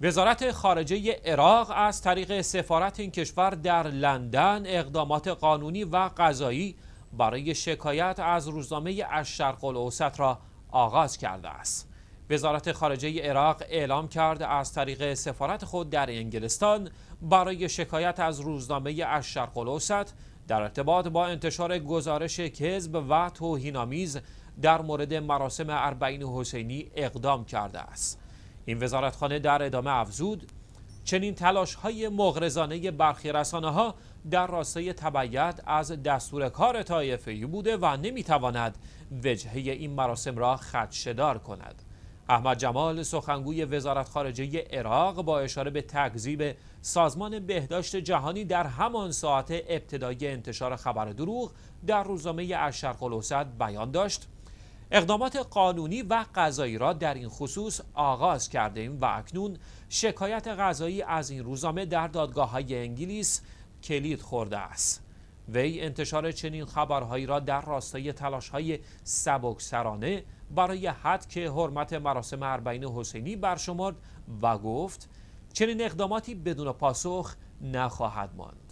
وزارت خارجه عراق از طریق سفارت این کشور در لندن اقدامات قانونی و قضایی برای شکایت از روزنامه الشرق الاوسط را آغاز کرده است. وزارت خارجه عراق اعلام کرد از طریق سفارت خود در انگلستان برای شکایت از روزنامه الشرق الاوسط در ارتباط با انتشار گزارش کذب و توهینآمیز در مورد مراسم اربعین حسینی اقدام کرده است. این وزارتخانه در ادامه افزود چنین تلاش های مغرزانه برخی رسانه ها در راستای تبعیت از دستور کار تایفهی بوده و نمیتواند وجهه این مراسم را خدشدار کند احمد جمال سخنگوی وزارت خارجه عراق با اشاره به تکذیب سازمان بهداشت جهانی در همان ساعت ابتدای انتشار خبر دروغ در روزنامه الشرق الاوسط بیان داشت اقدامات قانونی و قضایی را در این خصوص آغاز کرده ایم و اکنون شکایت قضایی از این روزنامه در دادگاه های انگلیس کلید خورده است وی انتشار چنین خبرهایی را در راستای تلاش های سبکسرانه برای حد که حرمت مراسم عربین حسینی برشمرد و گفت چنین اقداماتی بدون پاسخ نخواهد ماند